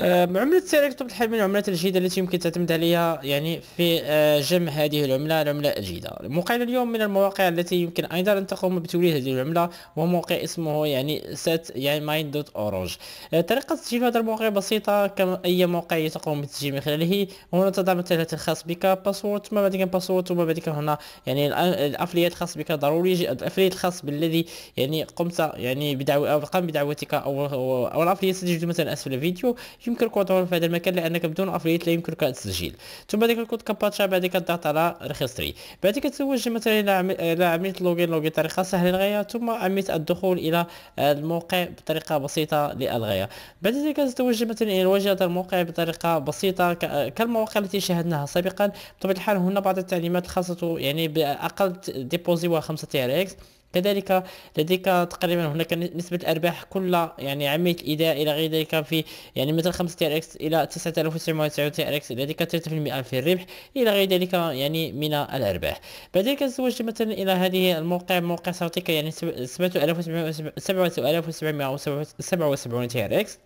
آه، عملة سيرة كتب الحل من العملات الجيدة التي يمكن تعتمد عليها يعني في آه، جمع هذه العملة العملة الجيدة موقعنا اليوم من المواقع التي يمكن أيضا أن تقوم بتوليد هذه العملة وهو موقع اسمه يعني سات يعني ماين دوت اوروج طريقة تسجيل هذا الموقع بسيطة كما أي موقع تقوم بالتسجيل من خلاله هنا تضع مثلا الخاص بك باسورد ثم بعد باسورد ثم بعد هنا يعني الأفليات الخاص بك ضروري الأفليات الخاص بالذي يعني قمت يعني بدعوة أو قام بدعوتك أو أو الأفليات ستجد مثلا أسفل الفيديو يمكنك الظهور في هذا المكان لانك بدون افليت لا يمكنك التسجيل ثم ذلك الكود كباتشا بعد كضغط على ريجستري بعد كتزوج مثلا الى عمليه لوغين لوغين بطريقه سهله للغايه ثم عمليه الدخول الى الموقع بطريقه بسيطه للغايه بعد ذلك توجه مثلا الى واجهه الموقع بطريقه بسيطه كالمواقع التي شاهدناها سابقا بطبيعه الحال هنا بعض التعليمات الخاصه يعني باقل ديبوزي و 5 تي ار اكس كذلك لديك تقريبا هناك نسبة الأرباح كل يعني عملية الإيداع إلى غير ذلك في يعني مثل 5 تي ار اكس إلى 9999 تي ار اكس لديك 3% في الربح إلى غير ذلك يعني من الأرباح بعد ذلك زوجت مثلا إلى هذه الموقع موقع صوتيك يعني 777777 تي ار اكس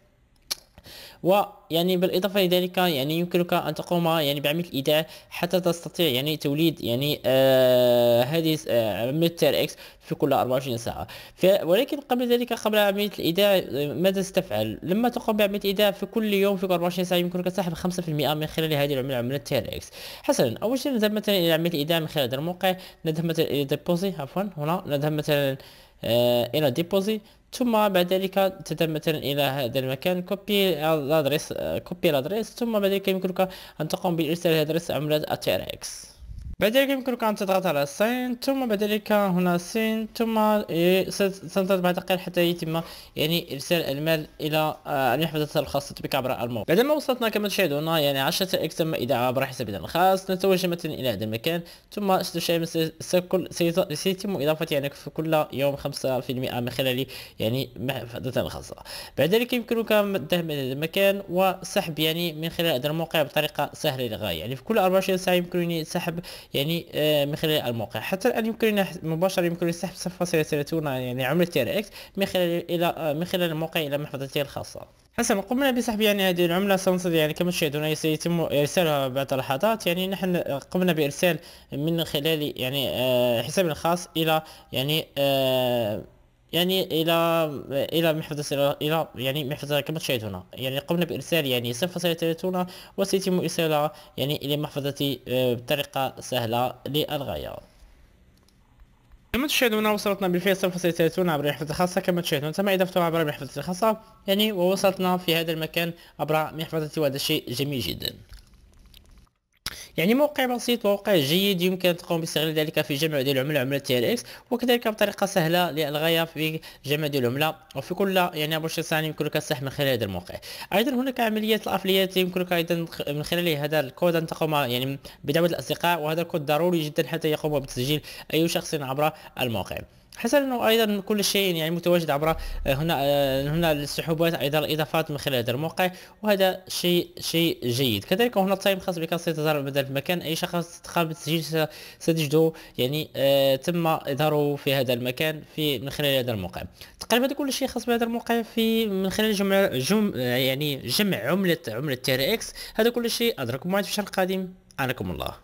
ويعني بالاضافه لذلك يعني يمكنك ان تقوم يعني بعمل الايداع حتى تستطيع يعني توليد يعني آه هذه آه عمليه تير اكس في كل 24 ساعه ولكن قبل ذلك قبل عمليه الايداع ماذا ستفعل لما تقوم بعمليه الايداع في كل يوم في 24 ساعه يمكنك سحب 5% من خلال هذه العمليه عمليه تير اكس حسنا اول شيء نذهب مثلا الى عمليه الايداع من خلال هذا الموقع نذهب مثلا الى ديبوزي عفوا هنا نذهب مثلا آه، الى ديبوزي ثم بعد ذلك تذهب مثلا الى هذا المكان كوبي الادريس كوبي آه، الادريس ثم بعد ذلك يمكنك ان تقوم بارسال هذا الادريس عملة تي ار اكس بعد ذلك يمكنك أن تضغط على سين ثم بعد ذلك هنا سين ثم إيه، ستنتظر بعد قليل حتى يتم يعني إرسال المال إلى آه، المحفظة الخاصة بك عبر الموقع بعدما وصلتنا كما تشاهدون يعني 10 إكس تم ايداع عبر حسابنا الخاص نتوجه مثلا إلى هذا المكان ثم سيتم إضافة يعني في كل يوم 5% من خلال يعني محفظة الخاصة بعد ذلك يمكنك الذهاب إلى هذا المكان وسحب يعني من خلال هذا الموقع بطريقة سهلة للغاية يعني في كل 24 ساعة يمكنني سحب يعني آه، من خلال الموقع حتى الان يمكننا مباشره يمكن سحب 0.30 يعني عمله اكس من خلال الى آه، من خلال الموقع الى محفظتي الخاصه حسنا قمنا بسحب يعني هذه العملة سنصل يعني كما تشاهدون سيتم إرسالها بعد لحظات يعني نحن آه، قمنا بإرسال من خلال يعني حسابنا الخاص إلى يعني يعني الى الى محفظه الى يعني محفظه كما تشاهدون هنا يعني قمنا بارسال يعني 0.30 وسيتم ارسالها يعني الى محفظتي آه، بطريقه سهله للغايه كما تشاهدون وصلتنا بالفعل سوف عبر محفظة خاصة كما تشاهدون تم إضافتها عبر محفظة خاصة يعني ووصلتنا في هذا المكان عبر محفظة وهذا شيء جميل جدا يعني موقع بسيط موقع جيد يمكن تقوم باستغلال ذلك في جمع ديال العملة عملة تي ال اكس وكذلك بطريقة سهلة للغاية في جمع ديال العملة وفي كل يعني 24 ثاني يمكنك السحب من خلال هذا الموقع ايضا هناك عملية الافليات يمكنك ايضا من خلال هذا الكود ان تقوم يعني بدعوة الاصدقاء وهذا الكود ضروري جدا حتى يقوم بتسجيل اي شخص عبر الموقع حسنا انه ايضا كل شيء يعني متواجد عبر آه، هنا آه، هنا السحوبات ايضا الاضافات من خلال هذا الموقع وهذا شيء شيء جيد كذلك هنا التايم خاص بك سيظهر بدل المكان اي شخص دخل بالتسجيل ستجده يعني آه تم اظهاره في هذا المكان في من خلال هذا الموقع تقريبا كل شيء خاص بهذا الموقع في من خلال جمع جم يعني جمع عمله عمله تيري اكس هذا كل شيء ادركم معنا في الشهر القادم انكم الله